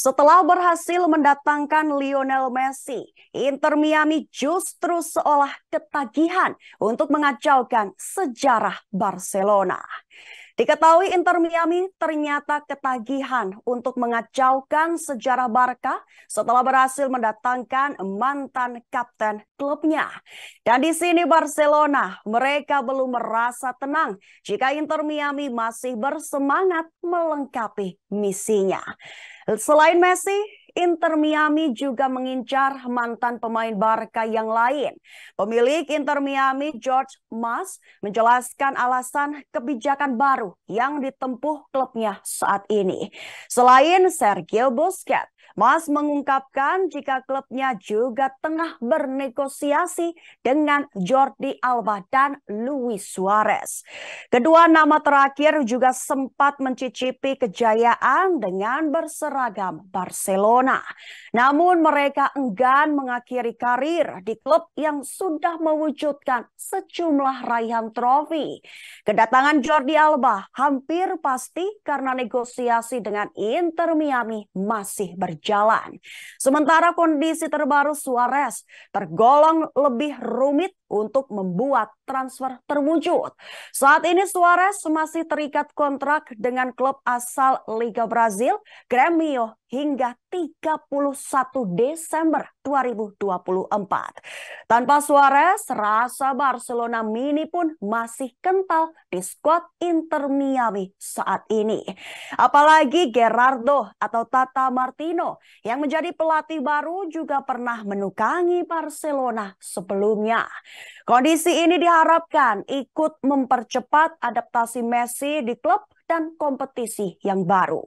Setelah berhasil mendatangkan Lionel Messi, Inter Miami justru seolah ketagihan untuk mengacaukan sejarah Barcelona. Diketahui Inter Miami ternyata ketagihan untuk mengacaukan sejarah Barca setelah berhasil mendatangkan mantan kapten klubnya. Dan di sini Barcelona, mereka belum merasa tenang jika Inter Miami masih bersemangat melengkapi misinya. Selain Messi, Inter Miami juga mengincar mantan pemain Barca yang lain. Pemilik Inter Miami George Mas menjelaskan alasan kebijakan baru yang ditempuh klubnya saat ini. Selain Sergio Busquets, Mas mengungkapkan jika klubnya juga tengah bernegosiasi dengan Jordi Alba dan Luis Suarez. Kedua nama terakhir juga sempat mencicipi kejayaan dengan berseragam Barcelona. Barcelona. Namun mereka enggan mengakhiri karir di klub yang sudah mewujudkan sejumlah raihan trofi. Kedatangan Jordi Alba hampir pasti karena negosiasi dengan Inter Miami masih berjalan. Sementara kondisi terbaru Suarez tergolong lebih rumit untuk membuat transfer terwujud. Saat ini Suarez masih terikat kontrak dengan klub asal Liga Brazil, Grêmio hingga 31 Desember 2024. Tanpa Suarez, rasa Barcelona mini pun masih kental di skuad Inter Miami saat ini. Apalagi Gerardo atau Tata Martino yang menjadi pelatih baru juga pernah menukangi Barcelona sebelumnya. Kondisi ini diharapkan ikut mempercepat adaptasi Messi di klub dan kompetisi yang baru.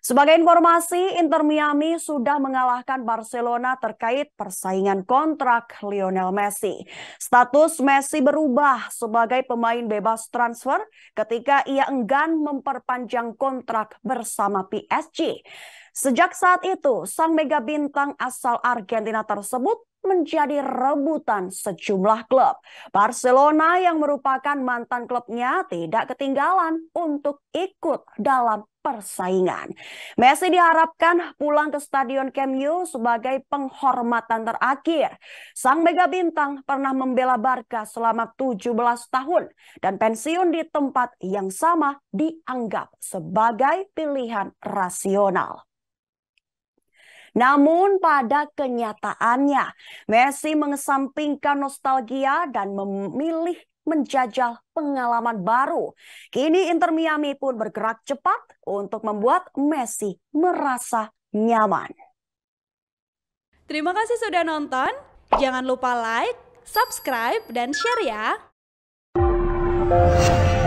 Sebagai informasi, Inter Miami sudah mengalahkan Barcelona terkait persaingan kontrak Lionel Messi. Status Messi berubah sebagai pemain bebas transfer ketika ia enggan memperpanjang kontrak bersama PSG. Sejak saat itu, sang mega bintang asal Argentina tersebut menjadi rebutan sejumlah klub. Barcelona yang merupakan mantan klubnya tidak ketinggalan untuk ikut dalam persaingan. Messi diharapkan pulang ke Stadion Camp Nou sebagai penghormatan terakhir. Sang mega bintang pernah membela Barca selama 17 tahun dan pensiun di tempat yang sama dianggap sebagai pilihan rasional. Namun pada kenyataannya, Messi mengesampingkan nostalgia dan memilih menjajal pengalaman baru. Kini Inter Miami pun bergerak cepat untuk membuat Messi merasa nyaman. Terima kasih sudah nonton. Jangan lupa like, subscribe, dan share ya.